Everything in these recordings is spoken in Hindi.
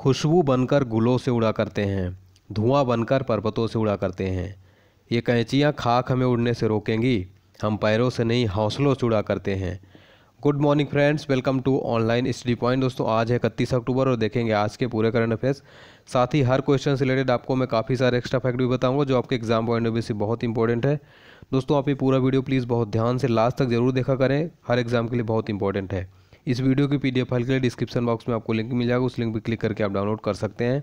खुशबू बनकर गुलों से उड़ा करते हैं धुआं बनकर पर्वतों से उड़ा करते हैं ये कैंचियाँ खाक हमें उड़ने से रोकेंगी हम पैरों से नहीं हौसलों से उड़ा करते हैं good morning friends welcome to online study point दोस्तों आज है इकतीस अक्टूबर और देखेंगे आज के पूरे करंट अफेयर्स साथ ही हर क्वेश्चन से रिलेटेड आपको मैं काफ़ी सारे एक्स्ट्रा फैक्ट भी बताऊंगा जो आपके एग्जाम पॉइंट ऑफ व्यू से बहुत इंपॉर्टेंट है दोस्तों आप ये पूरा वीडियो प्लीज़ बहुत ध्यान से लास्ट तक जरूर देखा करें हर एग्जाम के लिए बहुत इंपॉर्टेंट है इस वीडियो की पीडीएफ फाइल के लिए डिस्क्रिप्शन बॉक्स में आपको लिंक मिल जाएगा उस लिंक पर क्लिक करके आप डाउनलोड कर सकते हैं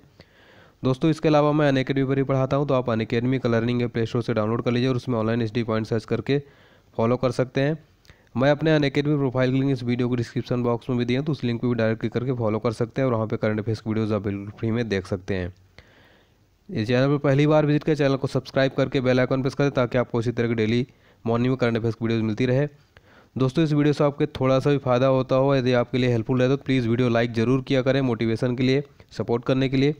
दोस्तों इसके अलावा मैं अनकेडमी पर ही पढ़ाता हूँ तो आप अन अकेडमी का लर्निंग प्ले स्टोर से डाउनलोड कर लीजिए और उसमें ऑनलाइन एस पॉइंट सर्च करके फॉलो कर सकते हैं मैं अपने अन अकेडमी प्रोफाइल की लिंक इस वीडियो को डिस्क्रिप्शन बॉक्स में भी दिया तो उस लिंक पर भी डायरेक्ट क्लिक करके फॉलो कर सकते हैं और वहाँ पर करंट अफेयर्स की वीडियोज़ आप बिल्कुल फ्री में देख सकते हैं इस चैनल पर पहली बार विजिट करें चैनल को सब्सक्राइब करके बेल आइकन प्रेस करें ताकि आपको इसी तरह की डेली मॉर्निंग में करंट अफेयर्स की वीडियोज़ मिलती रहे दोस्तों इस वीडियो से आपके थोड़ा सा भी फ़ायदा होता हो यदि आपके लिए हेल्पफुल रहे तो प्लीज़ वीडियो लाइक ज़रूर किया करें मोटिवेशन के लिए सपोर्ट करने के लिए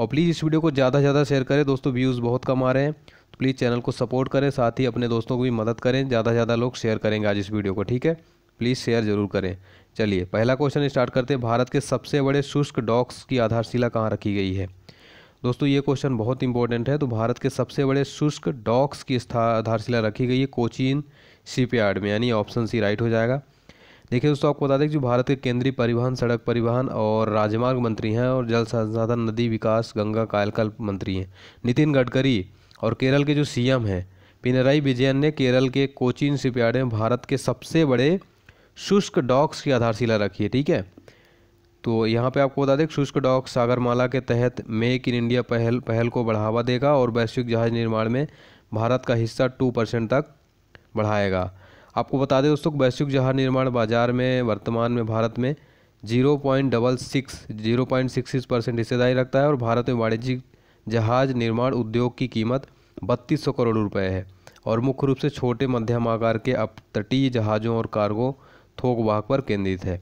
और प्लीज़ इस वीडियो को ज़्यादा से ज़्यादा शेयर करें दोस्तों व्यूज़ बहुत कम आ रहे हैं तो प्लीज़ चैनल को सपोर्ट करें साथ ही अपने दोस्तों को भी मदद करें ज़्यादा से ज़्यादा लोग शेयर करेंगे आज इस वीडियो को ठीक है प्लीज़ शेयर ज़रूर करें चलिए पहला क्वेश्चन स्टार्ट करते हैं भारत के सबसे बड़े शुष्क डॉक्स की आधारशिला कहाँ रखी गई है दोस्तों ये क्वेश्चन बहुत इंपॉर्टेंट है तो भारत के सबसे बड़े शुष्क डॉक्स की आधारशिला रखी गई है कोचीन शिपयार्ड में यानी ऑप्शन सी राइट हो जाएगा देखिए दोस्तों आपको बता दें कि जो भारत के केंद्रीय परिवहन सड़क परिवहन और राजमार्ग मंत्री हैं और जल संसाधन नदी विकास गंगा कायकल्प मंत्री हैं नितिन गडकरी और केरल के जो सी हैं पिनराई विजयन ने केरल के कोचीन शिपयार्ड में भारत के सबसे बड़े शुष्क डॉक्स की आधारशिला रखी है ठीक है तो यहाँ पे आपको बता दें शुष्क डॉक सागरमाला के तहत मेक इन इंडिया पहल पहल को बढ़ावा देगा और वैश्विक जहाज निर्माण में भारत का हिस्सा टू परसेंट तक बढ़ाएगा आपको बता दें दोस्तों वैश्विक जहाज निर्माण बाजार में वर्तमान में भारत में zero point double six zero point six six percent हिस्सेदारी रखता है और भारत में वाणिज्यिक जहाज निर्माण उद्योग की कीमत बत्तीस सौ करोड़ रुपए है और मुख्य रूप से छोटे मध्यम आकार के अपतटीय जहाज़ों और कार्गो थोक वाहक पर केंद्रित है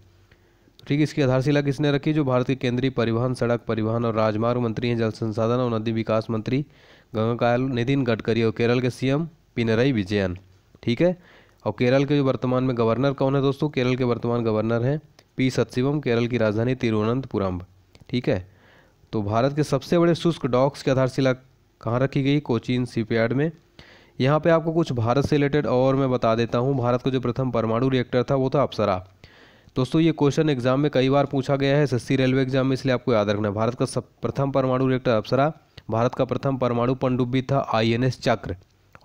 ठीक इसकी आधारशिला किसने रखी जो भारत के केंद्रीय परिवहन सड़क परिवहन और राजमार्ग मंत्री हैं जल संसाधन और नदी विकास मंत्री गंगाकाल नितिन गडकरी और केरल के सीएम पिनरई विजयन ठीक है और केरल के जो वर्तमान में गवर्नर कौन है दोस्तों केरल के वर्तमान गवर्नर हैं पी सत्शिवम केरल की राजधानी तिरुवनंतपुरम ठीक है तो भारत के सबसे बड़े शुष्क डॉक्स की आधारशिला कहाँ रखी गई कोचीन सीपयार्ड में यहाँ पे आपको कुछ भारत से रिलेटेड और मैं बता देता हूँ भारत का जो प्रथम परमाणु रिएक्टर था वो था अप्सरा दोस्तों ये क्वेश्चन एग्जाम में कई बार पूछा गया है सस्ती रेलवे एग्जाम में इसलिए आपको याद रखना है भारत का सब प्रथम परमाणु रिएक्टर अप्सरा भारत का प्रथम परमाणु पनडुब्बी था आई चक्र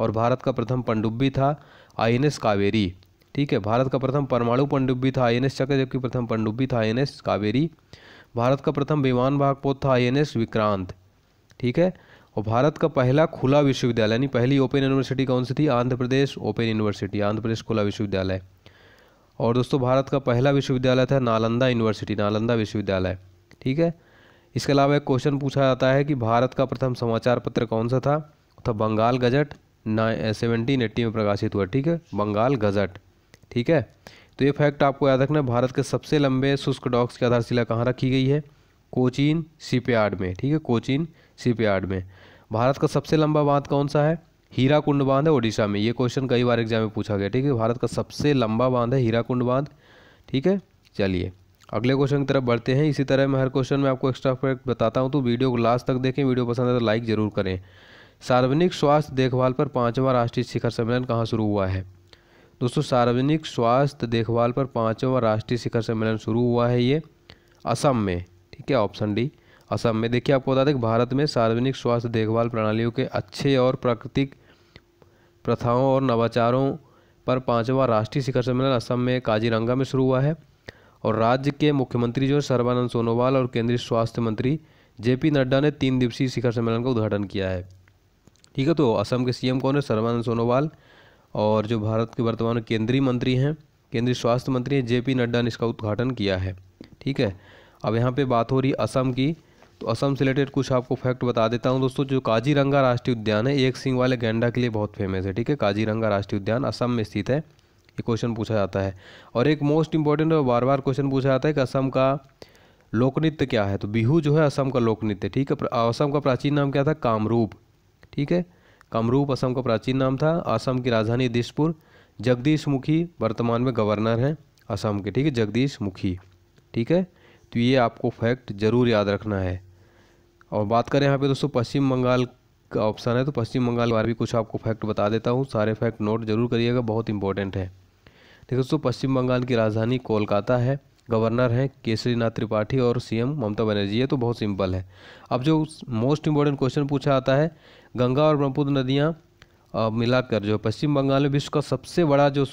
और भारत का प्रथम पनडुब्बी था आईएनएस कावेरी ठीक है भारत का प्रथम परमाणु पनडुब्बी था आईएनएस चक्र जबकि प्रथम पनडुब्बी था आई कावेरी भारत का प्रथम विमान भागपोत था आई विक्रांत ठीक है और भारत का पहला खुला विश्वविद्यालय यानी पहली ओपन यूनिवर्सिटी कौन सी थी आंध्र प्रदेश ओपन यूनिवर्सिटी आंध्र प्रदेश खुला विश्वविद्यालय और दोस्तों भारत का पहला विश्वविद्यालय था नालंदा यूनिवर्सिटी नालंदा विश्वविद्यालय ठीक है इसके अलावा एक क्वेश्चन पूछा जाता है कि भारत का प्रथम समाचार पत्र कौन सा था था बंगाल गजट सेवनटीन एट्टी में प्रकाशित हुआ ठीक है बंगाल गजट ठीक है तो ये फैक्ट आपको याद रखना भारत के सबसे लंबे शुष्क डॉक्स की आधारशिला कहाँ रखी गई है कोचीन शिपयार्ड में ठीक है कोचीन शिपयार्ड में भारत का सबसे लंबा बांध कौन सा है हीरा कुंड बांध है ओडिशा में ये क्वेश्चन कई बार एग्जाम में पूछा गया ठीक है भारत का सबसे लंबा बांध है हीरा कुंड बांध ठीक है चलिए अगले क्वेश्चन की तरफ बढ़ते हैं इसी तरह मैं हर क्वेश्चन में आपको एक्स्ट्रा फैक्ट बताता हूँ तो वीडियो को लास्ट तक देखें वीडियो पसंद है तो लाइक ज़रूर करें सार्वजनिक स्वास्थ्य देखभाल पर पाँचवा राष्ट्रीय शिखर सम्मेलन कहाँ शुरू हुआ है दोस्तों सार्वजनिक स्वास्थ्य देखभाल पर पाँचवा राष्ट्रीय शिखर सम्मेलन शुरू हुआ है ये असम में ठीक है ऑप्शन डी असम में देखिए आपको बता दें भारत में सार्वजनिक स्वास्थ्य देखभाल प्रणालियों के अच्छे और प्राकृतिक प्रथाओं और नवाचारों पर पाँचवा राष्ट्रीय शिखर सम्मेलन असम में काजीरंगा में शुरू हुआ है और राज्य के मुख्यमंत्री जो है सर्बानंद सोनोवाल और केंद्रीय स्वास्थ्य मंत्री जेपी नड्डा ने तीन दिवसीय शिखर सम्मेलन का उद्घाटन किया है ठीक है तो असम के सीएम कौन है सर्वानंद सोनोवाल और जो भारत के वर्तमान केंद्रीय मंत्री हैं केंद्रीय स्वास्थ्य मंत्री हैं जे पी नड्डा ने इसका उद्घाटन किया है ठीक है अब यहाँ पे बात हो रही असम की तो असम से रिलेटेड कुछ आपको फैक्ट बता देता हूँ दोस्तों जो काजीरंगा राष्ट्रीय उद्यान है एक सिंह वाले गेंडा के लिए बहुत फेमस है ठीक है काजीरंगा राष्ट्रीय उद्यान असम में स्थित है ये क्वेश्चन पूछा जाता है और एक मोस्ट इंपॉर्टेंट और बार बार क्वेश्चन पूछा जाता है कि असम का लोक नृत्य क्या है तो बिहू जो है असम का लोक नृत्य ठीक है असम का प्राचीन नाम क्या था कामरूप ठीक है कमरूप असम का प्राचीन नाम था असम की राजधानी दिसपुर जगदीश मुखी वर्तमान में गवर्नर हैं असम के ठीक है जगदीश मुखी ठीक है तो ये आपको फैक्ट ज़रूर याद रखना है और बात करें यहाँ पे दोस्तों पश्चिम बंगाल का ऑप्शन है तो पश्चिम बंगाल बार भी कुछ आपको फैक्ट बता देता हूँ सारे फैक्ट नोट जरूर करिएगा बहुत इंपॉर्टेंट है देखो दोस्तों पश्चिम बंगाल की राजधानी कोलकाता है गवर्नर हैं केसरी नाथ त्रिपाठी और सीएम ममता बनर्जी ये तो बहुत सिंपल है अब जो मोस्ट इम्पोर्टेंट क्वेश्चन पूछा आता है गंगा और ब्रह्मपुत्र नदियाँ मिलाकर जो पश्चिम बंगाल में विश्व का सबसे बड़ा जो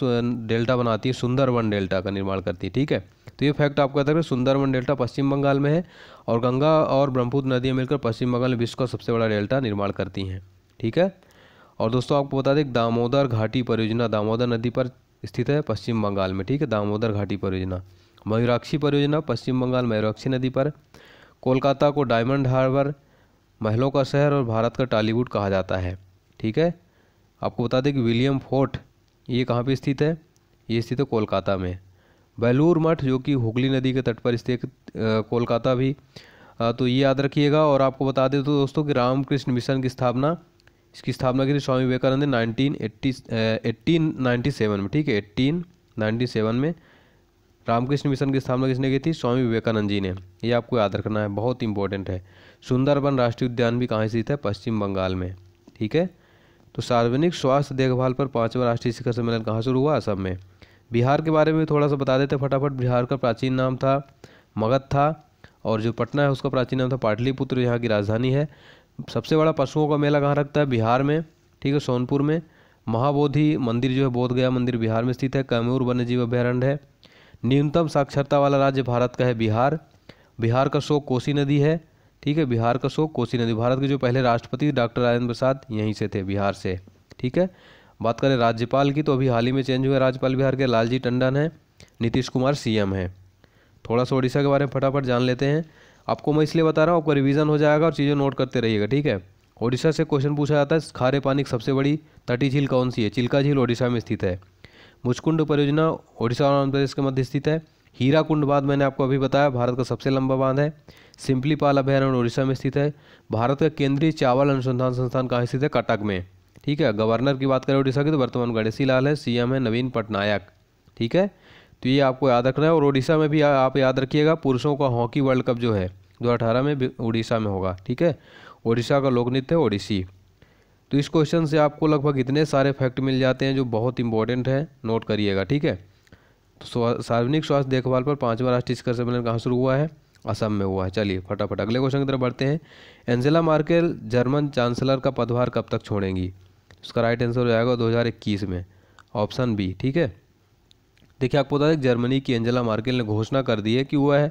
डेल्टा बनाती है सुंदरवन डेल्टा का निर्माण करती है ठीक है तो ये फैक्ट आपको कहता है सुंदरवन डेल्टा पश्चिम बंगाल में है और गंगा और ब्रह्मपुत्र नदियाँ मिलकर पश्चिम बंगाल में विश्व का सबसे बड़ा डेल्टा निर्माण करती हैं ठीक है और दोस्तों आपको बता दें दामोदर घाटी परियोजना दामोदर नदी पर स्थित है पश्चिम बंगाल में ठीक है दामोदर घाटी परियोजना मयूराक्षी परियोजना पश्चिम बंगाल मयूराक्षी नदी पर कोलकाता को डायमंड हार्बर महलों का शहर और भारत का टॉलीवुड कहा जाता है ठीक है आपको बता दें कि विलियम फोर्ट ये कहाँ पे स्थित है ये स्थित है कोलकाता में बैलूर मठ जो कि हुगली नदी के तट पर स्थित कोलकाता भी आ, तो ये याद रखिएगा और आपको बता दें तो दोस्तों कि रामकृष्ण मिशन की स्थापना इसकी स्थापना की थी स्वामी विवेकानंद ने nineteen eighty eighteen ninety seven में ठीक है एट्टीन नाइन्टी सेवन में रामकृष्ण मिशन की स्थापना किसने की थी स्वामी विवेकानंद जी ने ये आपको याद रखना है बहुत इंपॉर्टेंट है सुंदरबन राष्ट्रीय उद्यान भी कहाँ स्थित है पश्चिम बंगाल में ठीक है तो सार्वजनिक स्वास्थ्य देखभाल पर पाँचवा राष्ट्रीय शिखर सम्मेलन कहाँ शुरू हुआ असम में बिहार के बारे में थोड़ा सा बता देते फटाफट बिहार का प्राचीन नाम था मगध था और जो पटना है उसका प्राचीन नाम था पाटलिपुत्र यहाँ की राजधानी है सबसे बड़ा पशुओं का मेला कहाँ रखता है बिहार में ठीक है सोनपुर में महाबोधि मंदिर जो है बोधगया मंदिर बिहार में स्थित है कैमूर वन्यजीव अभ्यारण्य है न्यूनतम साक्षरता वाला राज्य भारत का है बिहार बिहार का शोक कोसी नदी है ठीक है बिहार का शोक कोसी नदी भारत के जो पहले राष्ट्रपति डॉक्टर राजेंद्र प्रसाद यहीं से थे बिहार से ठीक है बात करें राज्यपाल की तो अभी हाल ही में चेंज हुए राज्यपाल बिहार के लालजी टंडन है नीतीश कुमार सीएम है थोड़ा सा उड़ीसा के बारे में फटाफट जान लेते हैं आपको मैं इसलिए बता रहा हूँ आपका रिविजन हो जाएगा और चीज़ें नोट करते रहिएगा ठीक है ओडिशा से क्वेश्चन पूछा जाता है खारे पानी की सबसे बड़ी तटी झील कौन सी है चिल्का झील ओडिशा में स्थित है मुचकुंड परियोजना ओडिशा और आंध्र प्रदेश के मध्य स्थित है हीरा कुंड बांध मैंने आपको अभी बताया भारत का सबसे लंबा बांध है सिंपलीपाल अभ्यारण्य उड़ीसा में स्थित है भारत का केंद्रीय चावल अनुसंधान संस्थान कहाँ स्थित है कटक में ठीक है गवर्नर की बात करें उड़ीसा की तो वर्तमान गणेशी लाल है सी है नवीन पटनायक ठीक है तो ये आपको याद रखना है और उड़ीसा में भी आप याद रखिएगा पुरुषों का हॉकी वर्ल्ड कप जो है दो में उड़ीसा में होगा ठीक है उड़ीसा का लोक नृत्य है ओडिशी तो इस क्वेश्चन से आपको लगभग इतने सारे फैक्ट मिल जाते हैं जो बहुत इंपॉर्टेंट है नोट करिएगा ठीक है तो सार्वजनिक स्वास्थ्य देखभाल पर पाँचवा राष्ट्रीय शिखर सम्मेलन कहाँ शुरू हुआ है असम में हुआ है चलिए फटाफट अगले क्वेश्चन की तरफ बढ़ते हैं एंजेला मार्केल जर्मन चांसलर का पदभार कब तक छोड़ेंगी उसका राइट आंसर हो जाएगा 2021 में ऑप्शन बी ठीक है देखिए आपको बता दें जर्मनी की एंजेला मार्केल ने घोषणा कर दी है कि वह है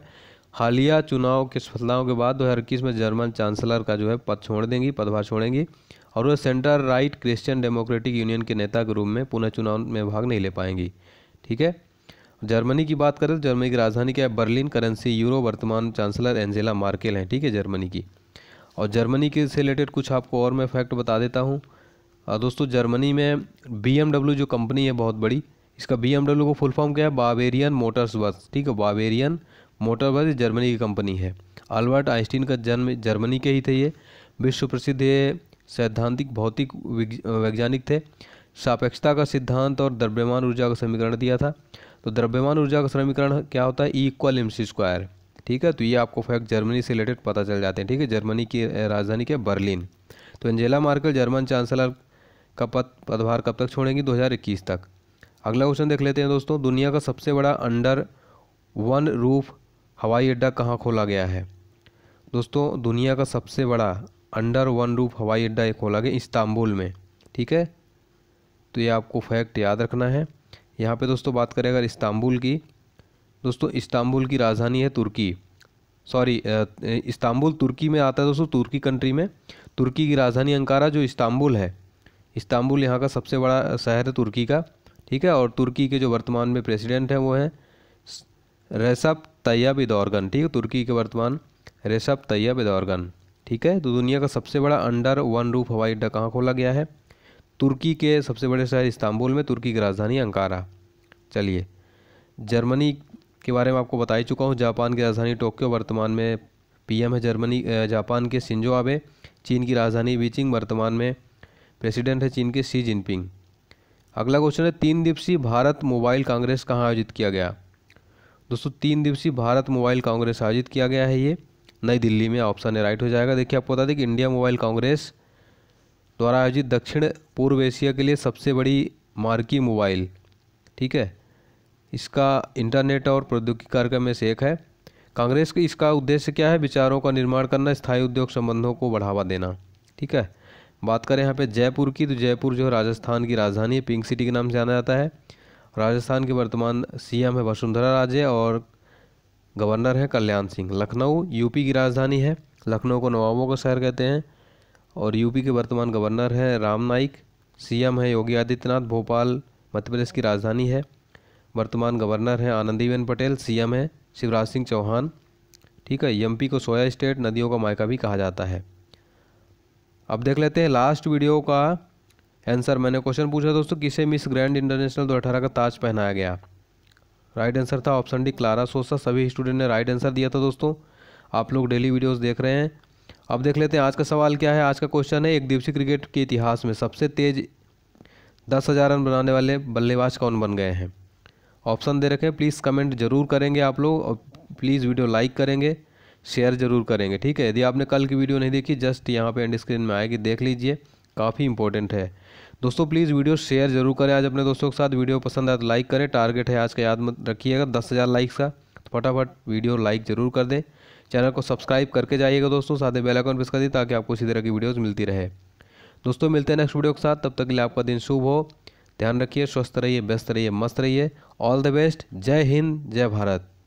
हालिया चुनाव के सफलताओं के बाद इक्कीस में जर्मन चांसलर का जो है पद छोड़ देंगी पदभार छोड़ेंगी और वह centre right Christian Democratic Union के नेता के रूप में पुनः चुनाव में भाग नहीं ले पाएंगी ठीक है जर्मनी की बात करें तो जर्मनी की राजधानी क्या है बर्लिन करेंसी यूरो वर्तमान चांसलर एंजेला मार्केल हैं ठीक है जर्मनी की और जर्मनी के से रिलेटेड कुछ आपको और मैं फैक्ट बता देता हूँ दोस्तों जर्मनी में बी जो कंपनी है बहुत बड़ी इसका बी को फुल फॉर्म क्या है बावेरियन मोटर्स बस ठीक है बावेरियन मोटर बस जर्मनी की कंपनी है अल्बर्ट आइंस्टीन का जन्म जर्मनी के ही थे ये विश्व प्रसिद्ध ये सैद्धांतिक भौतिक वैज्ञानिक थे सापेक्षता का सिद्धांत और द्रव्यमान ऊर्जा का समीकरण दिया था तो द्रव्यमान ऊर्जा का समीकरण क्या होता है इक्वल एम स्क्वायर ठीक है तो ये आपको फैक्ट जर्मनी से रिलेटेड पता चल जाते हैं ठीक है जर्मनी की राजधानी क्या बर्लिन तो एंजेला मार्कल जर्मन चांसलर का पद पदभार कब तक छोड़ेंगी 2021 तक अगला क्वेश्चन देख लेते हैं दोस्तों दुनिया का सबसे बड़ा अंडर वन रूफ हवाई अड्डा कहाँ खोला गया है दोस्तों दुनिया का सबसे बड़ा अंडर वन रूफ हवाई अड्डा खोला गया इस्तांबुल में ठीक है तो ये आपको फैक्ट याद रखना है यहाँ पे दोस्तों बात करें अगर इस्तांबुल की दोस्तों इस्तांबुल की राजधानी है तुर्की सॉरी इस्तांबुल तुर्की में आता है दोस्तों तुर्की कंट्री में तुर्की की राजधानी अंकारा जो इस्तांबुल है इस्तांबुल यहाँ का सबसे बड़ा शहर है तुर्की का ठीक है और तुर्की के जो वर्तमान में प्रेसिडेंट हैं वो हैं रेसप तैयब इदौरगन ठीक है तुर्की के वर्तमान रेसप तैयब इदौरगन ठीक है तो दुनिया का सबसे बड़ा अंडर वन रूफ हवाई अड्डा कहाँ खोला गया है तुर्की के सबसे बड़े शहर इस्तांबुल में तुर्की की राजधानी अंकारा चलिए जर्मनी के बारे में आपको बता ही चुका हूँ जापान की राजधानी टोक्यो वर्तमान में पीएम है जर्मनी जापान के सिंजो आबे चीन की राजधानी बीजिंग वर्तमान में प्रेसिडेंट है चीन के शी जिनपिंग अगला क्वेश्चन है तीन दिवसीय भारत मोबाइल कांग्रेस कहाँ आयोजित किया गया दोस्तों तीन दिवसीय भारत मोबाइल कांग्रेस आयोजित किया गया है ये नई दिल्ली में ऑप्शन है राइट हो जाएगा देखिए आपको बता दें कि इंडिया मोबाइल कांग्रेस द्वारा आयोजित दक्षिण पूर्व एशिया के लिए सबसे बड़ी मार्की मोबाइल ठीक है इसका इंटरनेट और प्रौद्योगिकी कार्यक्रम में से एक है कांग्रेस का इसका उद्देश्य क्या है विचारों का निर्माण करना स्थायी उद्योग संबंधों को बढ़ावा देना ठीक है बात करें यहाँ पे जयपुर की तो जयपुर जो है राजस्थान की राजधानी है पिंक सिटी के नाम से जाना जाता है राजस्थान के वर्तमान सीएम है वसुंधरा राजे और गवर्नर है कल्याण सिंह लखनऊ यूपी की राजधानी है लखनऊ को नवाबों का शहर कहते हैं और यूपी के वर्तमान गवर्नर है राम नाइक एम है योगी आदित्यनाथ भोपाल मध्य प्रदेश की राजधानी है वर्तमान गवर्नर हैं आनंदीबेन पटेल एम है शिवराज सिंह चौहान ठीक है पी को सोया स्टेट नदियों का मायका भी कहा जाता है अब देख लेते हैं लास्ट वीडियो का आंसर मैंने क्वेश्चन पूछा दोस्तों किसे मिस ग्रैंड इंटरनेशनल दो अठारह का ताज पहनाया गया राइट आंसर था ऑप्शन डी क्लारा सोसा सभी स्टूडेंट ने राइट आंसर दिया था दोस्तों आप लोग डेली वीडियोस देख रहे हैं अब देख लेते हैं आज का सवाल क्या है आज का क्वेश्चन है एक दिवसीय क्रिकेट के इतिहास में सबसे तेज दस हज़ार रन बनाने वाले बल्लेबाज कौन बन गए हैं ऑप्शन दे रखें प्लीज़ कमेंट जरूर करेंगे आप लोग और प्लीज़ वीडियो लाइक करेंगे शेयर ज़रूर करेंगे ठीक है यदि आपने कल की वीडियो नहीं देखी जस्ट यहाँ पे एंड स्क्रीन में आएगी देख लीजिए काफ़ी इंपॉर्टेंट है दोस्तों प्लीज़ वीडियो शेयर जरूर करें आज अपने दोस्तों के साथ वीडियो पसंद आए तो लाइक करें टारगेट है आज का याद मत रखिएगा दस हज़ार लाइक्स का तो फटाफट वीडियो लाइक ज़रूर कर दें चैनल को सब्सक्राइब करके जाइएगा दोस्तों साथ ही बेलाइकॉन प्रेस कर दी ताकि आपको इसी तरह की वीडियोज़ मिलती रहे दोस्तों मिलते हैं नेक्स्ट वीडियो के साथ तब तक के लिए आपका दिन शुभ हो ध्यान रखिए स्वस्थ रहिए व्यस्त रहिए मस्त रहिए ऑल द बेस्ट जय हिंद जय भारत